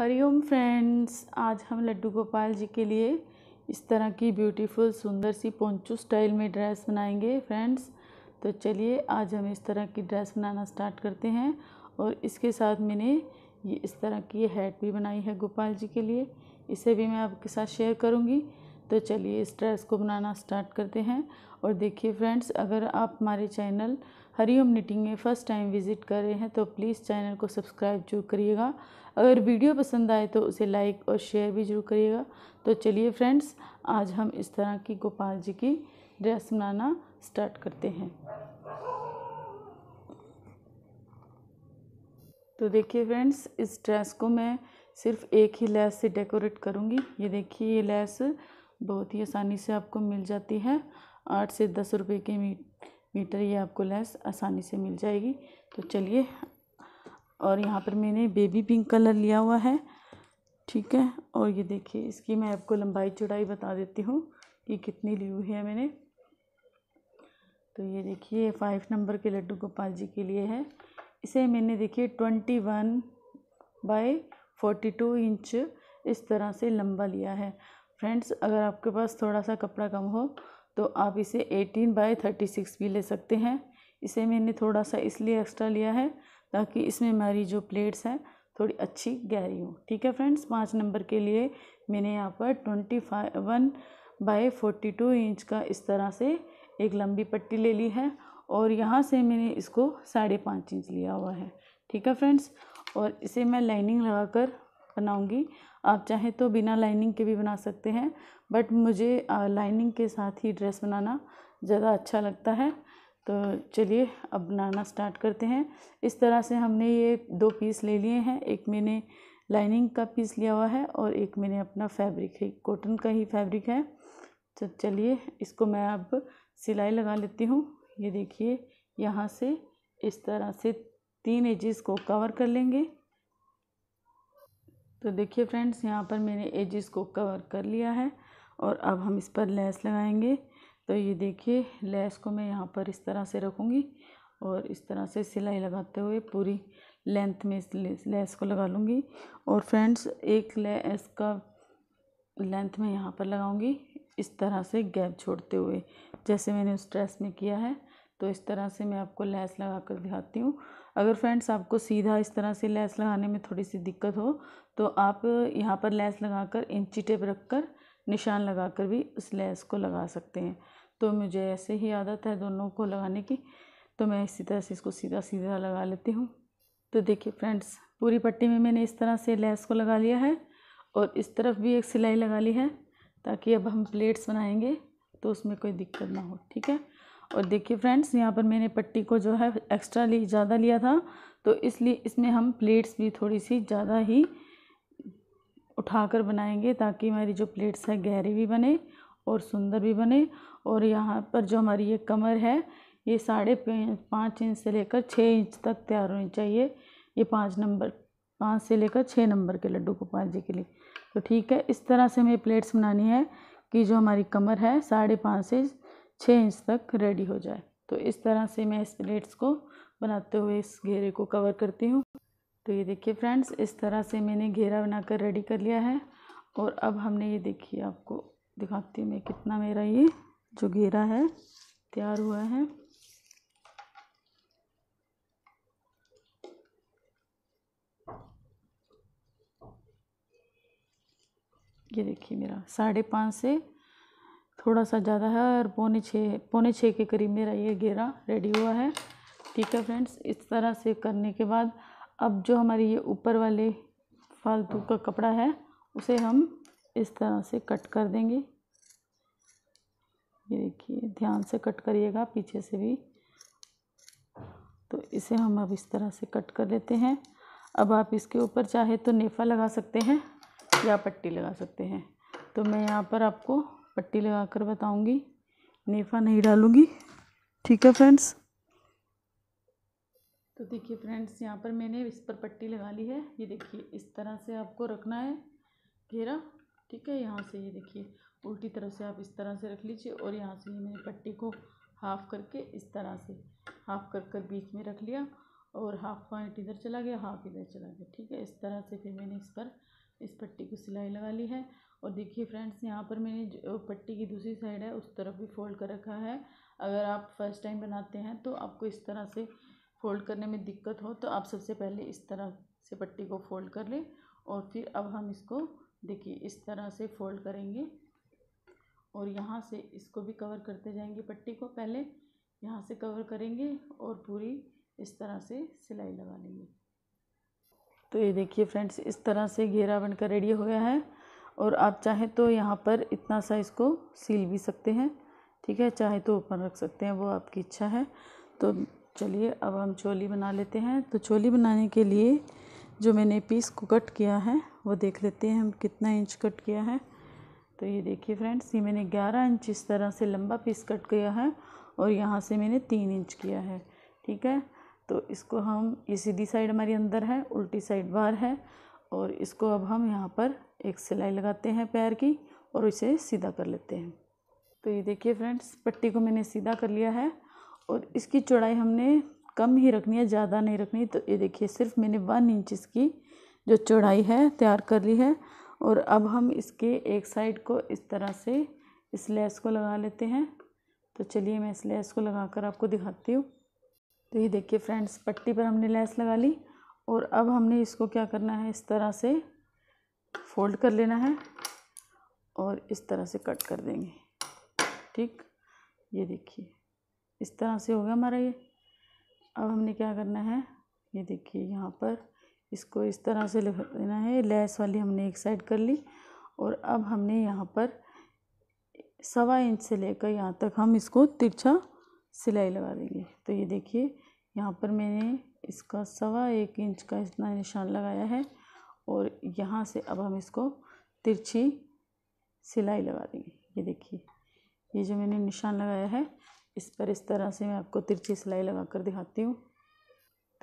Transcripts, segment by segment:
Hariom friends आज हम लड्डू गोपाल जी के लिए इस तरह की ब्यूटीफुल सुंदर सी पोंचू स्टाइल में ड्रेस बनाएंगे फ्रेंड्स तो चलिए आज हम इस तरह की ड्रेस बनाना स्टार्ट करते हैं और इसके साथ मैंने ये इस तरह की हैट भी बनाई है गोपाल जी के लिए इसे भी मैं आपके साथ शेयर करूँगी तो चलिए इस ड्रेस को बनाना स्टार्ट करते हैं और देखिए फ्रेंड्स अगर आप हमारे चैनल हरिओम निटिंग में फ़र्स्ट टाइम विज़िट कर रहे हैं तो प्लीज़ चैनल को सब्सक्राइब जरूर करिएगा अगर वीडियो पसंद आए तो उसे लाइक और शेयर भी जरूर करिएगा तो चलिए फ्रेंड्स आज हम इस तरह की गोपाल जी की ड्रेस बनाना स्टार्ट करते हैं तो देखिए फ्रेंड्स इस ड्रेस को मैं सिर्फ एक ही लैस से डेकोरेट करूँगी ये देखिए ये लैस बहुत ही आसानी से आपको मिल जाती है आठ से दस रुपए के मी, मीटर ये आपको लेस आसानी से मिल जाएगी तो चलिए और यहाँ पर मैंने बेबी पिंक कलर लिया हुआ है ठीक है और ये देखिए इसकी मैं आपको लंबाई चौड़ाई बता देती हूँ कि कितनी ली हुई है मैंने तो ये देखिए फाइव नंबर के लड्डू गोपाल जी के लिए है इसे मैंने देखिए twenty one by forty two inch इस तरह से लंबा लिया है फ्रेंड्स अगर आपके पास थोड़ा सा कपड़ा कम हो तो आप इसे 18 बाय 36 भी ले सकते हैं इसे मैंने थोड़ा सा इसलिए एक्स्ट्रा लिया है ताकि इसमें हमारी जो प्लेट्स हैं थोड़ी अच्छी गहरी हो ठीक है फ्रेंड्स पाँच नंबर के लिए मैंने यहाँ पर twenty five one by forty two inch का इस तरह से एक लंबी पट्टी ले ली है और यहाँ से मैंने इसको साढ़े पाँच इंच लिया हुआ है ठीक है फ्रेंड्स और इसे मैं लाइनिंग लगाकर बनाऊंगी आप चाहें तो बिना लाइनिंग के भी बना सकते हैं बट मुझे लाइनिंग के साथ ही ड्रेस बनाना ज़्यादा अच्छा लगता है तो चलिए अब बनाना स्टार्ट करते हैं इस तरह से हमने ये दो पीस ले लिए हैं एक मैंने लाइनिंग का पीस लिया हुआ है और एक मैंने अपना फैब्रिक है कॉटन का ही फैब्रिक है तो चलिए इसको मैं अब सिलाई लगा लेती हूँ ये देखिए यहाँ से इस तरह से तीन एजेस को कवर कर लेंगे तो देखिए फ्रेंड्स यहाँ पर मैंने एजिस को कवर कर लिया है और अब हम इस पर लेस लगाएंगे तो ये देखिए लेस को मैं यहाँ पर इस तरह से रखूँगी और इस तरह से सिलाई लगाते हुए पूरी लेंथ में इस लेस को लगा लूँगी और फ्रेंड्स एक लेस का लेंथ में यहाँ पर लगाऊँगी इस तरह से गैप छोड़ते हुए जैसे मैंने उस ड्रेस में किया है तो इस तरह से मैं आपको लेस लगा कर दिखाती हूँ अगर फ्रेंड्स आपको सीधा इस तरह से लेस लगाने में थोड़ी सी दिक्कत हो तो आप यहाँ पर लेस लगाकर इंची टेप रख कर निशान लगाकर भी उस लेस को लगा सकते हैं तो मुझे ऐसे ही आदत है दोनों को लगाने की तो मैं इसी तरह से इसको सीधा सीधा लगा लेती हूँ तो देखिए फ्रेंड्स पूरी पट्टी में मैंने इस तरह से लेस को लगा लिया है और इस तरफ भी एक सिलाई लगा ली है ताकि अब हम प्लेट्स बनाएंगे तो उसमें कोई दिक्कत ना हो ठीक है और देखिए फ्रेंड्स यहाँ पर मैंने पट्टी को जो है एक्स्ट्रा ली ज़्यादा लिया था तो इसलिए इसमें हम प्लेट्स भी थोड़ी सी ज़्यादा ही उठाकर बनाएंगे ताकि हमारी जो प्लेट्स है गहरी भी बने और सुंदर भी बने और यहाँ पर जो हमारी ये कमर है ये साढ़े पाँच इंच से लेकर छः इंच तक तैयार होनी चाहिए ये पाँच नंबर पाँच से लेकर छः नंबर के लड्डू गोपाल जी के लिए तो ठीक है इस तरह से हमें प्लेट्स बनानी है कि जो हमारी कमर है साढ़े पाँच से छः इंच तक रेडी हो जाए तो इस तरह से मैं इस प्लेट्स को बनाते हुए इस घेरे को कवर करती हूँ तो ये देखिए फ्रेंड्स इस तरह से मैंने घेरा बनाकर रेडी कर लिया है और अब हमने ये देखिए आपको दिखाती हूँ मैं कितना मेरा ये जो घेरा है तैयार हुआ है ये देखिए मेरा साढ़े पाँच से थोड़ा सा ज़्यादा है और पौने छः पौने छः के करीब मेरा ये घेरा रेडी हुआ है ठीक है फ्रेंड्स इस तरह से करने के बाद अब जो हमारी ये ऊपर वाले फालतू का कपड़ा है उसे हम इस तरह से कट कर देंगे ये देखिए ध्यान से कट करिएगा पीछे से भी तो इसे हम अब इस तरह से कट कर लेते हैं अब आप इसके ऊपर चाहे तो नेफा लगा सकते हैं या पट्टी लगा सकते हैं तो मैं यहाँ पर आपको पट्टी लगा कर बताऊँगी नेफा नहीं डालूँगी ठीक है फ्रेंड्स तो देखिए फ्रेंड्स यहाँ पर मैंने इस पर पट्टी लगा ली है ये देखिए इस तरह से आपको रखना है घेरा ठीक है यहाँ से ये देखिए उल्टी तरफ से आप इस तरह से रख लीजिए और यहाँ से ये मैंने पट्टी को हाफ़ करके इस तरह से हाफ़ कर कर बीच में रख लिया और हाफ पॉइंट इधर चला गया हाफ इधर चला गया ठीक है इस तरह से फिर मैंने इस पर इस पट्टी को सिलाई लगा ली है और देखिए फ्रेंड्स यहाँ पर मैंने जो पट्टी की दूसरी साइड है उस तरफ भी फोल्ड कर रखा है अगर आप फर्स्ट टाइम बनाते हैं तो आपको इस तरह से फोल्ड करने में दिक्कत हो तो आप सबसे पहले इस तरह से पट्टी को फोल्ड कर लें और फिर अब हम इसको देखिए इस तरह से फोल्ड करेंगे और यहाँ से इसको भी कवर करते जाएंगे पट्टी को पहले यहाँ से कवर करेंगे और पूरी इस तरह से सिलाई लगा लेंगे तो ये देखिए फ्रेंड्स इस तरह से घेरा बनकर रेडी हो गया है और आप चाहे तो यहाँ पर इतना सा इसको सील भी सकते हैं ठीक है चाहे तो ऊपर रख सकते हैं वो आपकी इच्छा है तो चलिए अब हम चोली बना लेते हैं तो चोली बनाने के लिए जो मैंने पीस को कट किया है वो देख लेते हैं हम कितना इंच कट किया है तो ये देखिए फ्रेंड्स ये मैंने ग्यारह इंच इस तरह से लंबा पीस कट किया है और यहाँ से मैंने तीन इंच किया है ठीक है तो इसको हम ये सीधी साइड हमारी अंदर है उल्टी साइड बाहर है और इसको अब हम यहाँ पर एक सिलाई लगाते हैं पैर की और इसे सीधा कर लेते हैं तो ये देखिए फ्रेंड्स पट्टी को मैंने सीधा कर लिया है और इसकी चौड़ाई हमने कम ही रखनी है ज़्यादा नहीं रखनी तो ये देखिए सिर्फ मैंने वन इंच इसकी जो चौड़ाई है तैयार कर ली है और अब हम इसके एक साइड को इस तरह से इस लेस को लगा लेते हैं तो चलिए मैं इस लेस को लगा कर आपको दिखाती हूँ तो ये देखिए फ्रेंड्स पट्टी पर हमने लेस लगा ली और अब हमने इसको क्या करना है इस तरह से फोल्ड कर लेना है और इस तरह से कट कर देंगे ठीक ये देखिए इस तरह से हो गया हमारा ये अब हमने क्या करना है ये देखिए यहाँ पर इसको इस तरह से लेना है लेस वाली हमने एक साइड कर ली और अब हमने यहाँ पर सवा इंच से लेकर यहाँ तक हम इसको तिरछा सिलाई लगा देंगे तो ये देखिए यहाँ पर मैंने इसका सवा एक इंच का इतना निशान लगाया है और यहाँ से अब हम इसको तिरछी सिलाई लगा देंगे ये देखिए ये जो मैंने निशान लगाया है इस पर इस तरह से मैं आपको तिरछी सिलाई लगा कर दिखाती हूँ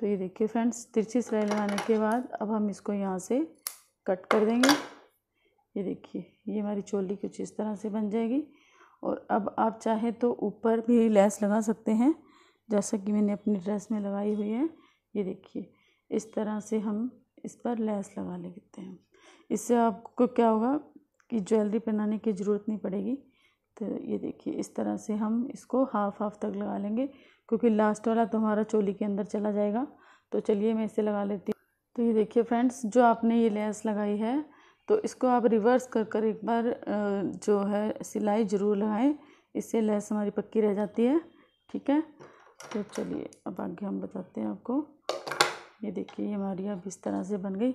तो ये देखिए फ्रेंड्स तिरछी सिलाई लगाने के बाद अब हम इसको यहाँ से कट कर देंगे ये देखिए ये हमारी चोली कुछ इस तरह से बन जाएगी और अब आप चाहे तो ऊपर भी लैस लगा सकते हैं जैसा कि मैंने अपनी ड्रेस में लगाई हुई है ये देखिए इस तरह से हम इस पर लेस लगा लेते हैं इससे आपको क्या होगा कि ज्वेलरी पहनाने की ज़रूरत नहीं पड़ेगी तो ये देखिए इस तरह से हम इसको हाफ हाफ तक लगा लेंगे क्योंकि लास्ट वाला तो हमारा चोली के अंदर चला जाएगा तो चलिए मैं इसे लगा लेती हूँ तो ये देखिए फ्रेंड्स जो आपने ये लेस लगाई है तो इसको आप रिवर्स कर कर एक बार जो है सिलाई ज़रूर लगाएं इससे लेस हमारी पक्की रह जाती है ठीक है तो चलिए अब आगे हम बताते हैं आपको ये देखिए हमारी अब इस तरह से बन गई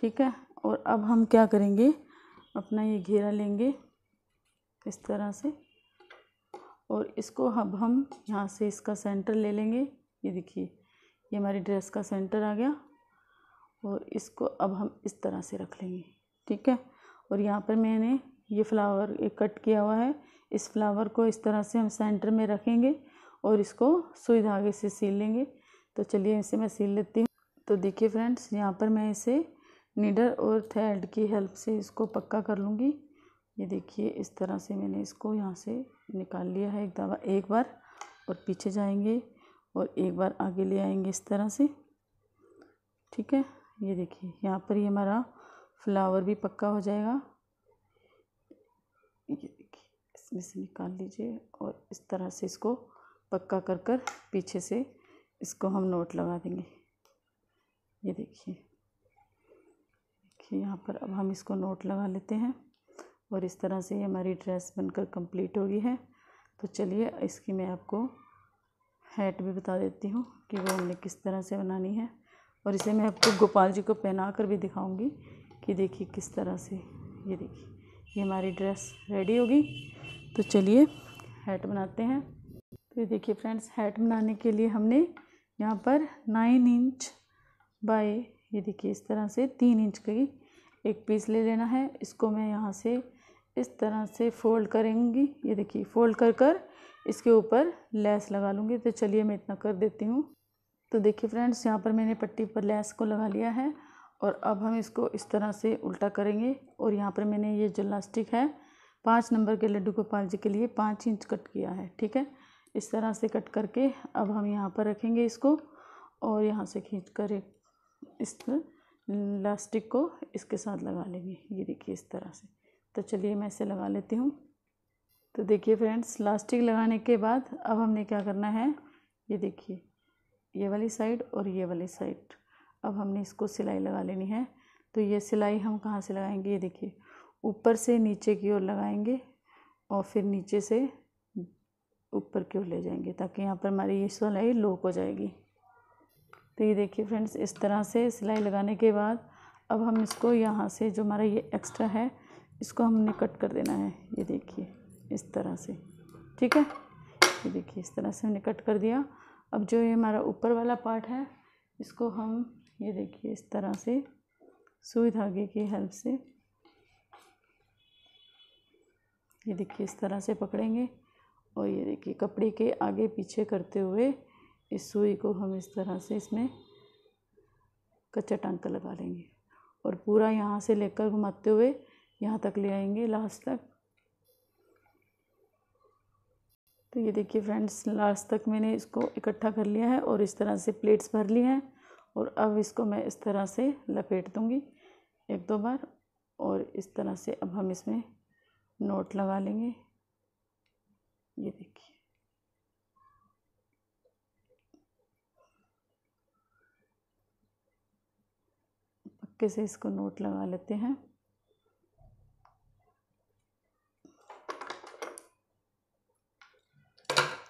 ठीक है और अब हम क्या करेंगे अपना ये घेरा लेंगे इस तरह से और इसको अब हम यहाँ से इसका सेंटर ले लेंगे ये देखिए ये हमारी ड्रेस का सेंटर आ गया और इसको अब हम इस तरह से रख लेंगे ठीक है और यहाँ पर मैंने ये फ्लावर कट किया हुआ है इस फ्लावर को इस तरह से हम सेंटर में रखेंगे और इसको सुई धागे से सील लेंगे तो चलिए इसे मैं सिल लेती हूँ तो देखिए फ्रेंड्स यहाँ पर मैं इसे नीडर और थ्रेड की हेल्प से इसको पक्का कर लूँगी ये देखिए इस तरह से मैंने इसको यहाँ से निकाल लिया है एक दवा एक बार और पीछे जाएंगे और एक बार आगे ले आएंगे इस तरह से ठीक है ये देखिए यहाँ पर ये हमारा फ्लावर भी पक्का हो जाएगा ये देखिए इसमें से निकाल लीजिए और इस तरह से इसको पक्का कर कर पीछे से इसको हम नोट लगा देंगे ये देखिए देखिए यहाँ पर अब हम इसको नोट लगा लेते हैं और इस तरह से ये हमारी ड्रेस बनकर कंप्लीट हो गई है तो चलिए इसकी मैं आपको हैट भी बता देती हूँ कि वो हमने किस तरह से बनानी है और इसे मैं आपको गोपाल जी को पहना कर भी दिखाऊंगी कि देखिए किस तरह से ये देखिए ये हमारी ड्रेस रेडी होगी तो चलिए हैट बनाते हैं तो ये देखिए फ्रेंड्स हैट बनाने के लिए हमने यहाँ पर नाइन इंच बाय ये देखिए इस तरह से तीन इंच की एक पीस ले लेना है इसको मैं यहाँ से इस तरह से फोल्ड करेंगी ये देखिए फोल्ड कर कर इसके ऊपर लेस लगा लूँगी तो चलिए मैं इतना कर देती हूँ तो देखिए फ्रेंड्स यहाँ पर मैंने पट्टी पर लेस को लगा लिया है और अब हम इसको इस तरह से उल्टा करेंगे और यहाँ पर मैंने ये जो लास्टिक है पाँच नंबर के लड्डू गोपाल जी के लिए पाँच इंच कट किया है ठीक है इस तरह से कट करके अब हम यहाँ पर रखेंगे इसको और यहाँ से खींच कर एक इस लास्टिक को इसके साथ लगा लेंगे ये देखिए इस तरह से तो चलिए मैं इसे लगा लेती हूँ तो देखिए फ्रेंड्स लास्टिक लगाने के बाद अब हमने क्या करना है ये देखिए ये वाली साइड और ये वाली साइड अब हमने इसको सिलाई लगा लेनी है तो ये सिलाई हम कहाँ से लगाएंगे ये देखिए ऊपर से नीचे की ओर लगाएंगे और फिर नीचे से ऊपर की ओर ले जाएंगे ताकि यहाँ पर हमारी ये सिलाई लोक हो जाएगी तो ये देखिए फ्रेंड्स इस तरह से सिलाई लगाने के बाद अब हम इसको यहाँ से जो हमारा ये एक्स्ट्रा है इसको हमने कट कर देना है ये देखिए इस तरह से ठीक है ये देखिए इस तरह से हमने कट कर दिया अब जो ये हमारा ऊपर वाला पार्ट है इसको हम ये देखिए इस तरह से सुई धागे की हेल्प से ये देखिए इस तरह से पकड़ेंगे और ये देखिए कपड़े के आगे पीछे करते हुए इस सुई को हम इस तरह से इसमें कच्चा टांका लगा लेंगे और पूरा यहाँ से लेकर घुमाते हुए यहाँ तक ले आएंगे लास्ट तक तो ये देखिए फ्रेंड्स लास्ट तक मैंने इसको इकट्ठा कर लिया है और इस तरह से प्लेट्स भर ली हैं और अब इसको मैं इस तरह से लपेट दूँगी एक दो बार और इस तरह से अब हम इसमें नोट लगा लेंगे ये देखिए पक्के से इसको नोट लगा लेते हैं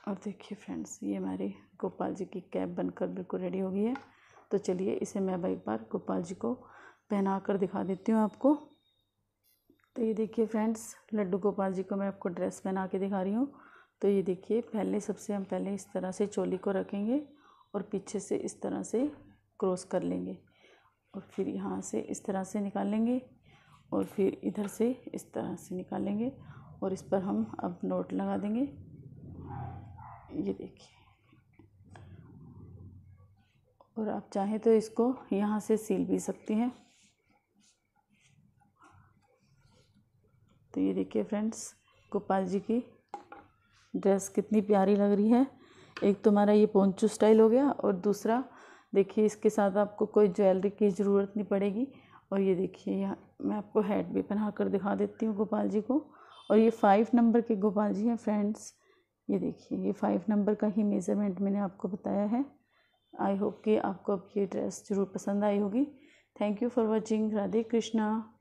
और देखिए फ्रेंड्स ये हमारी गोपाल जी की कैब बनकर बिल्कुल रेडी हो गई है तो चलिए इसे मैं अब एक बार गोपाल जी को पहना कर दिखा देती हूँ आपको तो ये देखिए फ्रेंड्स लड्डू गोपाल जी को मैं आपको ड्रेस पहना के दिखा रही हूँ तो ये देखिए पहले सबसे हम पहले इस तरह से चोली को रखेंगे और पीछे से इस तरह से क्रॉस कर लेंगे और फिर यहाँ से इस तरह से निकालेंगे और फिर इधर से इस तरह से निकालेंगे और इस पर हम अब नोट लगा देंगे ये देखिए और आप चाहें तो इसको यहाँ से सील भी सकती हैं तो ये देखिए फ्रेंड्स गोपाल जी की ड्रेस कितनी प्यारी लग रही है एक तो हमारा ये पोंचू स्टाइल हो गया और दूसरा देखिए इसके साथ आपको कोई ज्वेलरी की ज़रूरत नहीं पड़ेगी और ये देखिए यहाँ मैं आपको हेड भी पहना कर दिखा देती हूँ गोपाल जी को और ये फाइव नंबर के गोपाल जी हैं फ्रेंड्स ये देखिए ये फाइव नंबर का ही मेज़रमेंट मैंने आपको बताया है आई होप कि आपको अब ये ड्रेस ज़रूर पसंद आई होगी thank you for watching Radhe Krishna